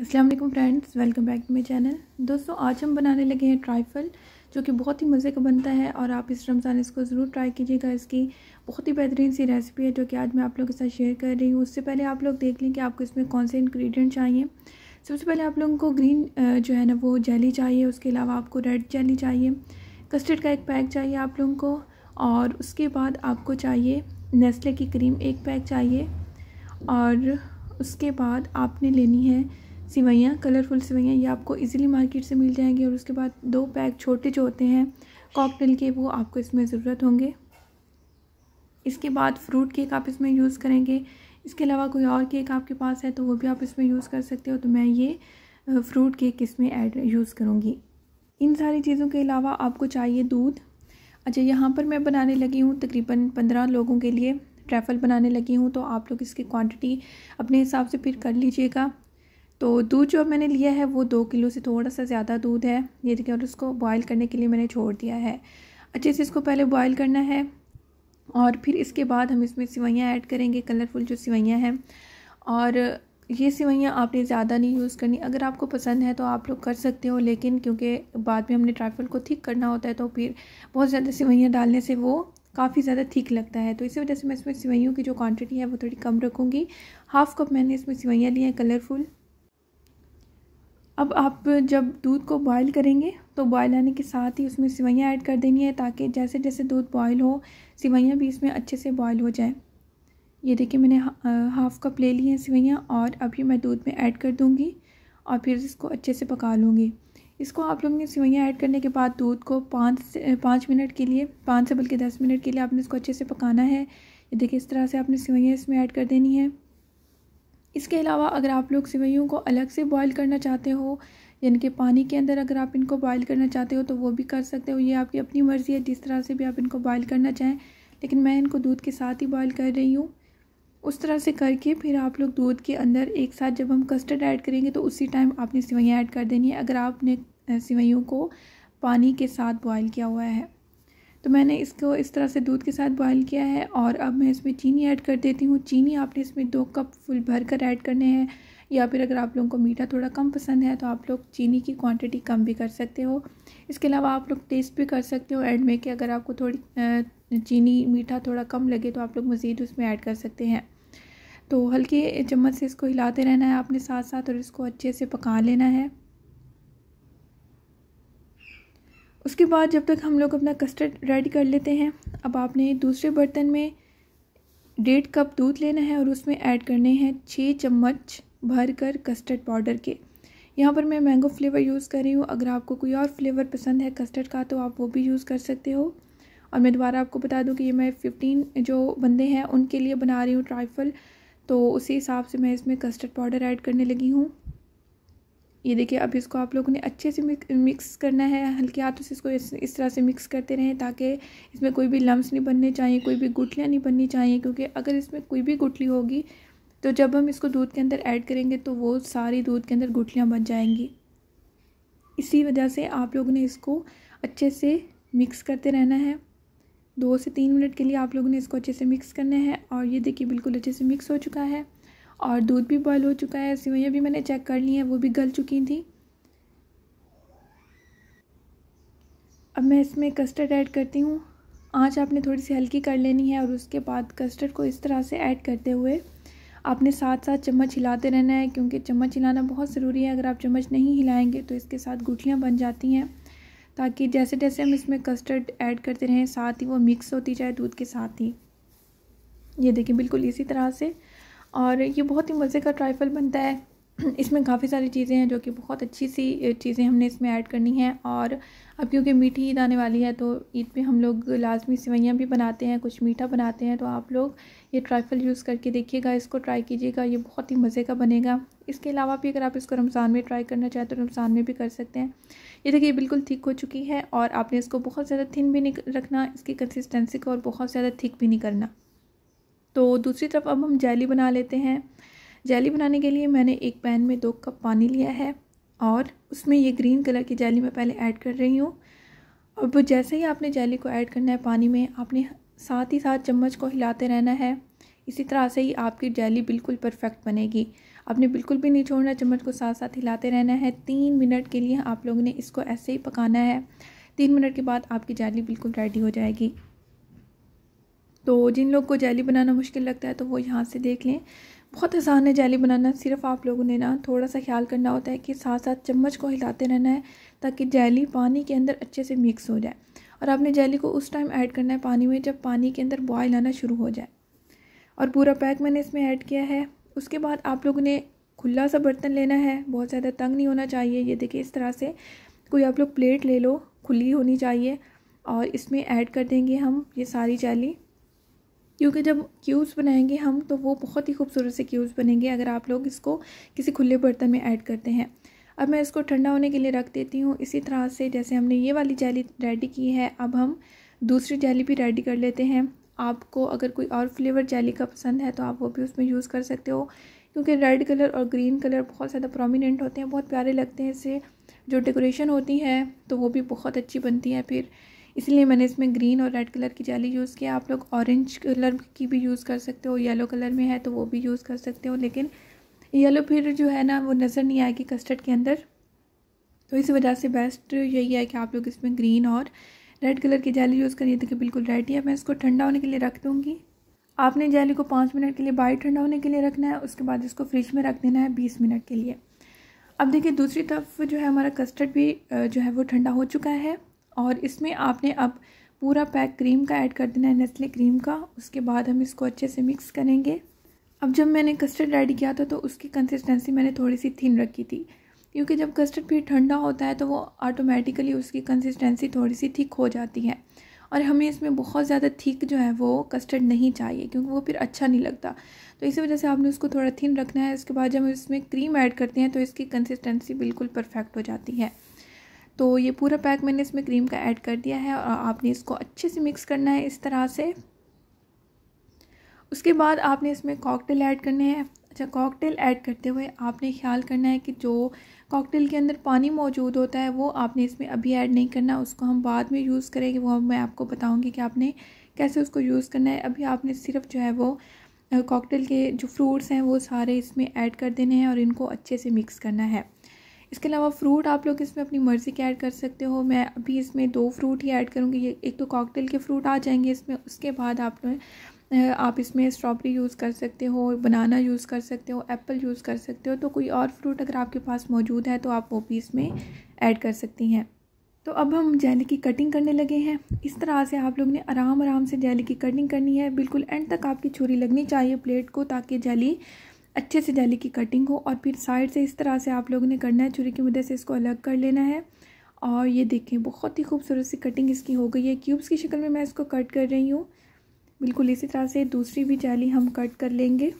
Aslam friends welcome back to my channel दोस्तों आज हम बनाने लगे हैं ट्राइफल जो कि बहुत ही मज़े का बनता है और आप इस रमज़ान इसको ज़रूर ट्राई कीजिएगा इसकी बहुत ही बेहतरीन सी रेसिपी है जो कि आज मैं आप लोगों के साथ शेयर कर रही हूँ उससे पहले आप लोग देख लें कि आपको इसमें कौन से इन्ग्रीडियंट चाहिए सबसे पहले आप लोगों को ग्रीन जो है ना वो जेली चाहिए उसके अलावा आपको रेड जेली चाहिए कस्टर्ड का एक पैक चाहिए आप लोगों को और उसके बाद आपको चाहिए नेस्ले की क्रीम एक पैक चाहिए और उसके बाद आपने लेनी है सिवैयाँ कलरफुल सिवैयाँ ये आपको इजीली मार्केट से मिल जाएंगी और उसके बाद दो पैक छोटे जो होते हैं कॉकटेल के वो आपको इसमें ज़रूरत होंगे इसके बाद फ्रूट केक आप इसमें यूज़ करेंगे इसके अलावा कोई और केक आपके पास है तो वो भी आप इसमें यूज़ कर सकते हो तो मैं ये फ्रूट केक इसमें ऐड यूज़ करूँगी इन सारी चीज़ों के अलावा आपको चाहिए दूध अच्छा यहाँ पर मैं बनाने लगी हूँ तकरीबन पंद्रह लोगों के लिए ट्रैफल बनाने लगी हूँ तो आप लोग इसकी क्वांटिटी अपने हिसाब से फिर कर लीजिएगा तो दूध जो मैंने लिया है वो दो किलो से थोड़ा सा ज़्यादा दूध है ये देखिए और उसको बॉयल करने के लिए मैंने छोड़ दिया है अच्छे से इसको पहले बॉयल करना है और फिर इसके बाद हम इसमें सिवैयाँ ऐड करेंगे कलरफुल जो सिवैयाँ हैं और ये सिवैयाँ आपने ज़्यादा नहीं यूज़ करनी अगर आपको पसंद है तो आप लोग कर सकते हो लेकिन क्योंकि बाद में हमने ट्राइफल को थिक करना होता है तो फिर बहुत ज़्यादा सिवैयाँ डालने से वो काफ़ी ज़्यादा ठीक लगता है तो इसी वजह से मैं इसमें सिवैयों की जो क्वांटिटी है वो थोड़ी कम रखूँगी हाफ़ कप मैंने इसमें सिवैयाँ लिया हैं कलरफुल अब आप जब दूध को बॉयल करेंगे तो बॉयल आने के साथ ही उसमें सिवैयाँ ऐड कर देनी है ताकि जैसे जैसे दूध बॉयल हो सिवैयाँ भी इसमें अच्छे से बॉयल हो जाए ये देखिए मैंने हाफ़ कप ले ली हैं सिवैयाँ और अभी मैं दूध में ऐड कर दूँगी और फिर इसको अच्छे से पका लूँगी इसको आप लोग ने सिवैयाँ ऐड करने के बाद दूध को पाँच से पाँच मिनट के लिए पाँच से बल्कि दस मिनट के लिए आपने इसको अच्छे से पकाना है ये देखिए इस तरह से आपने सिवैयाँ इसमें ऐड कर देनी है इसके अलावा अगर आप लोग सिवैयों को अलग से बॉईल करना चाहते हो यानी कि पानी के अंदर अगर आप इनको बॉईल करना चाहते हो तो वो भी कर सकते हो ये आपकी अपनी मर्ज़ी है जिस तरह से भी आप इनको बॉईल करना चाहें लेकिन मैं इनको दूध के साथ ही बॉईल कर रही हूँ उस तरह से करके फिर आप लोग दूध के अंदर एक साथ जब हम कस्टर्ड ऐड करेंगे तो उसी टाइम आपने सिवैयाँ ऐड कर देनी है अगर आपने सिवैयों को पानी के साथ बॉयल किया हुआ है तो मैंने इसको इस तरह से दूध के साथ बॉईल किया है और अब मैं इसमें चीनी ऐड कर देती हूँ चीनी आपने इसमें दो कप फुल भर कर ऐड करने हैं या फिर अगर आप लोगों को मीठा थोड़ा कम पसंद है तो आप लोग चीनी की क्वांटिटी कम भी कर सकते हो इसके अलावा आप लोग टेस्ट भी कर सकते हो एंड में कि अगर आपको थोड़ी चीनी मीठा थोड़ा कम लगे तो आप लोग मज़ीद उसमें ऐड कर सकते हैं तो हल्के चम्मच से इसको हिलाते रहना है आपने साथ साथ और इसको अच्छे से पका लेना है उसके बाद जब तक हम लोग अपना कस्टर्ड रेडी कर लेते हैं अब आपने दूसरे बर्तन में डेढ़ कप दूध लेना है और उसमें ऐड करने हैं छः चम्मच भर कर कस्टर्ड पाउडर के यहाँ पर मैं मैंगो फ्लेवर यूज़ कर रही हूँ अगर आपको कोई और फ्लेवर पसंद है कस्टर्ड का तो आप वो भी यूज़ कर सकते हो और मैं दोबारा आपको बता दूँ कि ये मैं फ़िफ्टीन जो बंदे हैं उनके लिए बना रही हूँ ट्राइफल तो उसी हिसाब से मैं इसमें कस्टर्ड पाउडर ऐड करने लगी हूँ ये देखिए अब इसको आप लोगों ने अच्छे से मिक्स करना है हल्के हाथों से इसको इस, तरह से मिक्स करते रहें ताकि इसमें कोई भी लम्स नहीं बनने चाहिए कोई भी गुटलियाँ नहीं बननी चाहिए क्योंकि अगर इसमें कोई भी गुटली होगी तो जब हम इसको दूध के अंदर ऐड करेंगे तो वो सारी दूध के अंदर गुटलियाँ बन जाएंगी इसी वजह से आप लोगों ने इसको अच्छे से मिक्स करते रहना है दो से तीन मिनट के लिए आप लोगों ने इसको अच्छे से मिक्स करना है और ये देखिए बिल्कुल अच्छे से मिक्स हो चुका है और दूध भी बॉयल हो चुका है सिवैयाँ भी मैंने चेक कर ली हैं वो भी गल चुकी थी अब मैं इसमें कस्टर्ड ऐड करती हूँ आँच आपने थोड़ी सी हल्की कर लेनी है और उसके बाद कस्टर्ड को इस तरह से ऐड करते हुए आपने साथ साथ चम्मच हिलाते रहना है क्योंकि चम्मच हिलाना बहुत ज़रूरी है अगर आप चम्मच नहीं हिलाएंगे तो इसके साथ गुठलियाँ बन जाती हैं ताकि जैसे जैसे हम इसमें कस्टर्ड ऐड करते रहें साथ ही वो मिक्स होती जाए दूध के साथ ही ये देखिए बिल्कुल इसी तरह से और ये बहुत ही मज़े का ट्राइफल बनता है इसमें काफ़ी सारी चीज़ें हैं जो कि बहुत अच्छी सी चीज़ें हमने इसमें ऐड करनी हैं और अब क्योंकि मीठी ईद आने वाली है तो ईद पे हम लोग लाजमी सेवैयाँ भी बनाते हैं कुछ मीठा बनाते हैं तो आप लोग ये ट्राइफल यूज़ करके देखिएगा इसको ट्राई कीजिएगा ये बहुत ही मज़े का बनेगा इसके अलावा भी अगर आप इसको रमज़ान में ट्राई करना चाहें तो रमज़ान में भी कर सकते हैं ये देखिए बिल्कुल थिक हो चुकी है और आपने इसको बहुत ज़्यादा थिन भी नहीं रखना इसकी कंसिस्टेंसी को और बहुत ज़्यादा थिक भी नहीं करना तो दूसरी तरफ अब हम जैली बना लेते हैं जैली बनाने के लिए मैंने एक पैन में दो कप पानी लिया है और उसमें ये ग्रीन कलर की जैली मैं पहले ऐड कर रही हूँ अब जैसे ही आपने जैली को ऐड करना है पानी में आपने साथ ही साथ चम्मच को हिलाते रहना है इसी तरह से ही आपकी जैली बिल्कुल परफेक्ट बनेगी आपने बिल्कुल भी नहीं छोड़ना चम्मच को साथ साथ हिलाते रहना है तीन मिनट के लिए आप लोगों ने इसको ऐसे ही पकाना है तीन मिनट के बाद आपकी जाली बिल्कुल रेडी हो जाएगी तो जिन लोग को जैली बनाना मुश्किल लगता है तो वो यहाँ से देख लें बहुत आसान है जैली बनाना सिर्फ आप लोगों ने ना थोड़ा सा ख्याल करना होता है कि साथ साथ चम्मच को हिलाते रहना है ताकि जैली पानी के अंदर अच्छे से मिक्स हो जाए और आपने जैली को उस टाइम ऐड करना है पानी में जब पानी के अंदर बॉयल आना शुरू हो जाए और पूरा पैक मैंने इसमें ऐड किया है उसके बाद आप लोगों ने खुला सा बर्तन लेना है बहुत ज़्यादा तंग नहीं होना चाहिए ये देखिए इस तरह से कोई आप लोग प्लेट ले लो खुली होनी चाहिए और इसमें ऐड कर देंगे हम ये सारी जैली क्योंकि जब क्यूब्स बनाएंगे हम तो वो बहुत ही खूबसूरत से क्यूब्स बनेंगे अगर आप लोग इसको किसी खुले बर्तन में ऐड करते हैं अब मैं इसको ठंडा होने के लिए रख देती हूँ इसी तरह से जैसे हमने ये वाली जाली रेडी की है अब हम दूसरी जाली भी रेडी कर लेते हैं आपको अगर कोई और फ्लेवर जाली का पसंद है तो आप वो भी उसमें यूज़ कर सकते हो क्योंकि रेड कलर और ग्रीन कलर बहुत ज़्यादा प्रोमिनेंट होते हैं बहुत प्यारे लगते हैं इससे जो डेकोरेशन होती है तो वो भी बहुत अच्छी बनती है फिर इसलिए मैंने इसमें ग्रीन और रेड कलर की जाली यूज़ किया आप लोग ऑरेंज कलर की भी यूज़ कर सकते हो येलो कलर में है तो वो भी यूज़ कर सकते हो लेकिन येलो फिर जो है ना वो नज़र नहीं आएगी कस्टर्ड के अंदर तो इस वजह से बेस्ट यही है कि आप लोग इसमें ग्रीन और रेड कलर की जाली यूज़ करिए देखिए बिल्कुल रेड ही है मैं इसको ठंडा होने के लिए रख दूँगी आपने जाली को पाँच मिनट के लिए बाहर ठंडा होने के लिए रखना है उसके बाद इसको फ्रिज में रख देना है बीस मिनट के लिए अब देखिए दूसरी तरफ जो है हमारा कस्टर्ड भी जो है वो ठंडा हो चुका है और इसमें आपने अब पूरा पैक क्रीम का ऐड कर देना है नेस्ले क्रीम का उसके बाद हम इसको अच्छे से मिक्स करेंगे अब जब मैंने कस्टर्ड ऐड किया था तो उसकी कंसिस्टेंसी मैंने थोड़ी सी थिन रखी थी क्योंकि जब कस्टर्ड फिर ठंडा होता है तो वो ऑटोमेटिकली उसकी कंसिस्टेंसी थोड़ी सी थिक हो जाती है और हमें इसमें बहुत ज़्यादा थिक जो है वो कस्टर्ड नहीं चाहिए क्योंकि वो फिर अच्छा नहीं लगता तो इसी वजह से आपने उसको थोड़ा थिन रखना है इसके बाद जब हम इसमें क्रीम ऐड करते हैं तो इसकी कंसिस्टेंसी बिल्कुल परफेक्ट हो जाती है तो ये पूरा पैक मैंने इसमें क्रीम का ऐड कर दिया है और आपने इसको अच्छे से मिक्स करना है इस तरह से उसके बाद आपने इसमें कॉकटेल ऐड करने हैं अच्छा कॉकटेल ऐड करते हुए आपने ख्याल करना है कि जो कॉकटेल के अंदर पानी मौजूद होता है वो आपने इसमें अभी ऐड नहीं करना उसको हम बाद में यूज़ करेंगे वो मैं आपको बताऊँगी कि आपने कैसे उसको यूज़ करना है अभी आपने सिर्फ जो है वो कॉकटेल के जो फ्रूट्स हैं वो सारे इसमें ऐड कर देने हैं और इनको अच्छे से मिक्स करना है इसके अलावा फ्रूट आप लोग इसमें अपनी मर्ज़ी के ऐड कर सकते हो मैं अभी इसमें दो फ्रूट ही ऐड करूँगी एक तो कॉकटेल के फ्रूट आ जाएंगे इसमें उसके बाद आप लोग आप इसमें स्ट्रॉबेरी यूज़ कर सकते हो बनाना यूज़ कर सकते हो एप्पल यूज़ कर सकते हो तो कोई और फ्रूट अगर आपके पास मौजूद है तो आप वो भी इसमें ऐड कर सकती हैं तो अब हम जेली की कटिंग करने लगे हैं इस तरह से आप लोग ने आराम आराम से जेली की कटिंग करनी है बिल्कुल एंड तक आपकी छुरी लगनी चाहिए प्लेट को ताकि जेली अच्छे से जाली की कटिंग हो और फिर साइड से इस तरह से आप लोगों ने करना है छुरी की मदद से इसको अलग कर लेना है और ये देखें बहुत ही खूबसूरत सी कटिंग इसकी हो गई है क्यूब्स की शक्ल में मैं इसको कट कर रही हूँ बिल्कुल इसी तरह से दूसरी भी जाली हम कट कर लेंगे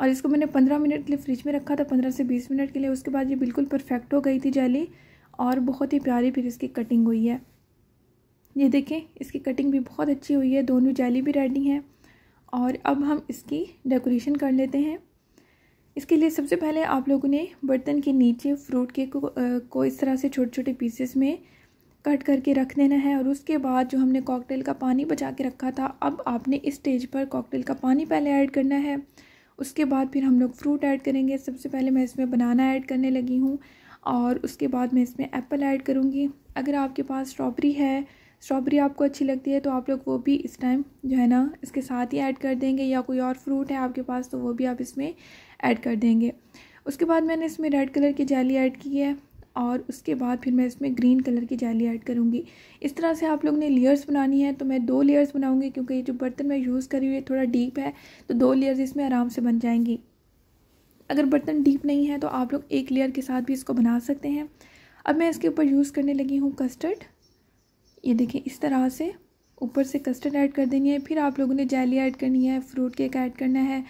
और इसको मैंने पंद्रह मिनट के लिए फ्रिज में रखा था पंद्रह से बीस मिनट के लिए उसके बाद ये बिल्कुल परफेक्ट हो गई थी जाली और बहुत ही प्यारी फिर इसकी कटिंग हुई है ये देखें इसकी कटिंग भी बहुत अच्छी हुई है दोनों जाली भी रेडी हैं और अब हम इसकी डेकोरेशन कर लेते हैं इसके लिए सबसे पहले आप लोगों ने बर्तन के नीचे फ्रूट केक को, को इस तरह से छोटे छोटे पीसेस में कट करके रख देना है और उसके बाद जो हमने कॉकटेल का पानी बचा के रखा था अब आपने इस स्टेज पर कॉकटेल का पानी पहले ऐड करना है उसके बाद फिर हम लोग फ्रूट ऐड करेंगे सबसे पहले मैं इसमें बनाना ऐड करने लगी हूँ और उसके बाद मैं इसमें एप्पल ऐड करूँगी अगर आपके पास स्ट्रॉबेरी है स्ट्रॉबेरी आपको अच्छी लगती है तो आप लोग वो भी इस टाइम जो है ना इसके साथ ही ऐड कर देंगे या कोई और फ्रूट है आपके पास तो वो भी आप इसमें ऐड कर देंगे उसके बाद मैंने इसमें रेड कलर की जाली ऐड की है और उसके बाद फिर मैं इसमें ग्रीन कलर की जाली ऐड करूँगी इस तरह से आप लोग ने लेयर्स बनानी है तो मैं दो लेयर्स बनाऊँगी क्योंकि ये जो बर्तन मैं यूज़ करी हुई है थोड़ा डीप है तो दो लेयर्स इसमें आराम से बन जाएंगी अगर बर्तन डीप नहीं है तो आप लोग एक लेयर के साथ भी इसको बना सकते हैं अब मैं इसके ऊपर यूज़ करने लगी हूँ कस्टर्ड ये देखें इस तरह से ऊपर से कस्टर्ड ऐड कर देनी है फिर आप लोगों ने जेली ऐड करनी है फ्रूट केक ऐड करना है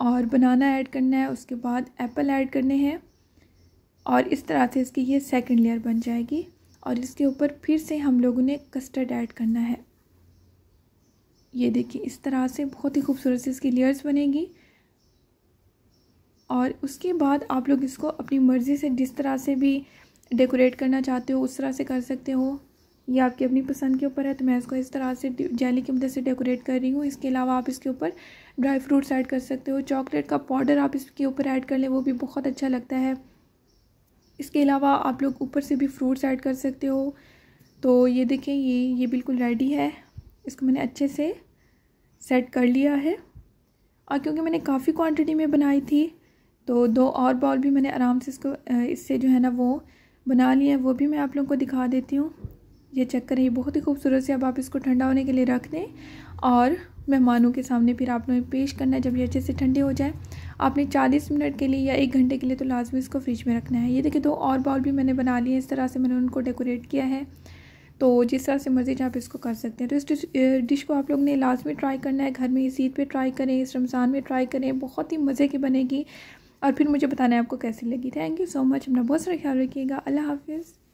और बनाना ऐड करना है उसके बाद एप्पल ऐड करने हैं और इस तरह से इसकी ये सेकंड लेयर बन जाएगी और इसके ऊपर फिर से हम लोगों ने कस्टर्ड ऐड करना है ये देखिए इस तरह से बहुत ही खूबसूरत से इसकी लेयर्स बनेगी और उसके बाद आप लोग इसको अपनी मर्ज़ी से जिस तरह से भी डेकोरेट करना चाहते हो उस तरह से कर सकते हो ये आपकी अपनी पसंद के ऊपर है तो मैं इसको इस तरह से जेली की मदद से डेकोरेट कर रही हूँ इसके अलावा आप इसके ऊपर ड्राई फ्रूट्स ऐड कर सकते हो चॉकलेट का पाउडर आप इसके ऊपर ऐड कर लें वो भी बहुत अच्छा लगता है इसके अलावा आप लोग ऊपर से भी फ्रूट्स ऐड कर सकते हो तो ये देखें ये ये बिल्कुल रेडी है इसको मैंने अच्छे से सेट कर लिया है और क्योंकि मैंने काफ़ी क्वान्टिटी में बनाई थी तो दो और बॉल भी मैंने आराम से इसको इससे जो है ना वो बना लिए हैं वो भी मैं आप लोगों को दिखा देती हूँ ये चेक करें बहुत ही खूबसूरत से अब आप इसको ठंडा होने के लिए रख दें और मेहमानों के सामने फिर आप लोग पेश करना है जब ये अच्छे से ठंडे हो जाए आपने 40 मिनट के लिए या एक घंटे के लिए तो लाजमी इसको फ्रिज में रखना है ये देखिए दो और बाउल भी मैंने बना लिए इस तरह से मैंने उनको डेकोरेट किया है तो जिस तरह से मर्ज़ी आप इसको कर सकते हैं तो इस डिश को आप लोग ने लाजमी ट्राई करना है घर में इस ईद पर ट्राई करें इस रमज़ान में ट्राई करें बहुत ही मज़े की बनेगी और फिर मुझे बताना है आपको कैसी लगी थैंक यू सो मच अपना बहुत सारा ख्याल रखिएगा अल्लाह हाफिज़